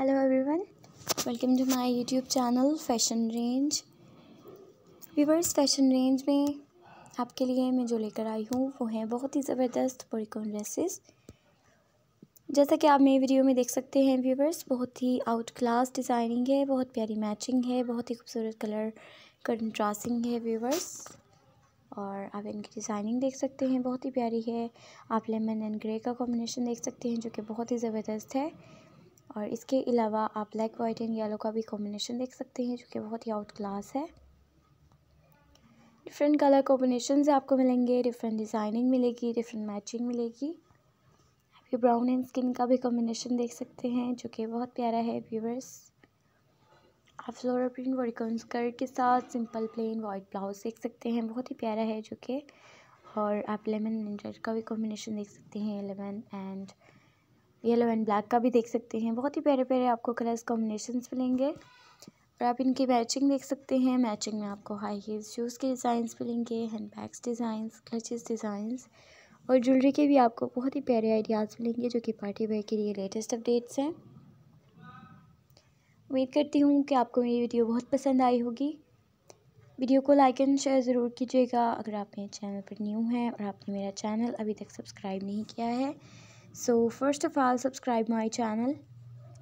hello everyone welcome to my YouTube channel fashion range viewers fashion range में आपके लिए मैं जो लेकर आई हूँ वो है बहुत ही ज़बरदस्त पोरिकॉन ड्रेसेस जैसा कि आप मेरी वीडियो में देख सकते हैं व्यूवर्स बहुत ही आउट क्लास डिज़ाइनिंग है बहुत प्यारी मैचिंग है बहुत ही खूबसूरत कलर कंट्रासिंग है व्यूवर्स और आप इनकी डिज़ाइनिंग देख सकते हैं बहुत ही प्यारी है आप लेमन एंड ग्रे का कॉम्बिनेशन देख सकते हैं जो कि बहुत ही ज़बरदस्त है और इसके अलावा आप ब्लैक वाइट एंड येलो का भी कॉम्बिनेशन देख सकते हैं जो कि बहुत ही आउट क्लास है डिफरेंट कलर कॉम्बिनेशन आपको मिलेंगे डिफरेंट डिज़ाइनिंग मिलेगी डिफरेंट मैचिंग मिलेगी आपके ब्राउन एंड स्किन का भी कॉम्बिनेशन देख सकते हैं जो कि बहुत प्यारा है व्यूवर्स आप फ्लोर प्रिंट वर्कन स्कर्ट के साथ सिंपल प्लेन वाइट ब्लाउज देख सकते हैं बहुत ही प्यारा है जो कि और आप लेमन एंड रेड का भी कॉम्बिनेशन देख सकते हैं lemon and yellow and black का भी देख सकते हैं बहुत ही प्यारे प्यारे आपको कलर्स कॉम्बिनेशंस मिलेंगे और आप इनकी मैचिंग देख सकते हैं मैचिंग में आपको हाई हील्स शूज़ के डिज़ाइंस मिलेंगे hand bags designs clutches designs और ज्वेलरी के भी आपको बहुत ही प्यारे आइडियाज़ मिलेंगे जो कि पार्टी वेयर के लिए लेटेस्ट अपडेट्स हैं उम्मीद करती हूँ कि आपको मेरी वीडियो बहुत पसंद आई होगी वीडियो को लाइक एंड शेयर ज़रूर कीजिएगा अगर आप मेरे चैनल पर न्यू हैं और आपने मेरा चैनल अभी तक सब्सक्राइब नहीं किया है so first of all subscribe my channel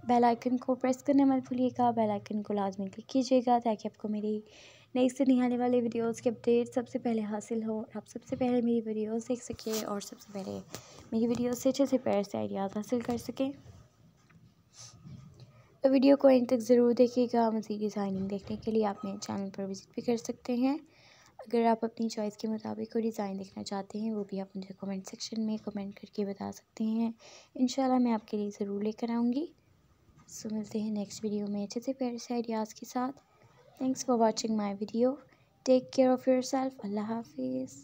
bell icon को प्रेस करने मत भूलिएगा बेल आइकन को लाजमी क्लिक कीजिएगा ताकि आपको मेरी नई से नहीं आने वाले वीडियोस की अपडेट सबसे पहले हासिल हो आप सबसे पहले मेरी वीडियोस देख सकें और सबसे पहले मेरी वीडियोस से अच्छे से पैर से आइडियाज़ हासिल कर सकें तो वीडियो को इन तक ज़रूर देखिएगा मज़ीद डिज़ाइनिंग देखने के लिए आप मेरे चैनल पर विज़िट भी कर सकते हैं अगर आप अपनी चॉइस के मुताबिक कोई डिज़ाइन देखना चाहते हैं वो भी आप मुझे कमेंट सेक्शन में कमेंट करके बता सकते हैं इन मैं आपके लिए ज़रूर लेकर आऊँगी सो मिलते हैं नेक्स्ट वीडियो में अच्छे से प्यारे से आइडियाज़ के साथ thanks for watching my video take care of yourself अल्लाह हाफिज़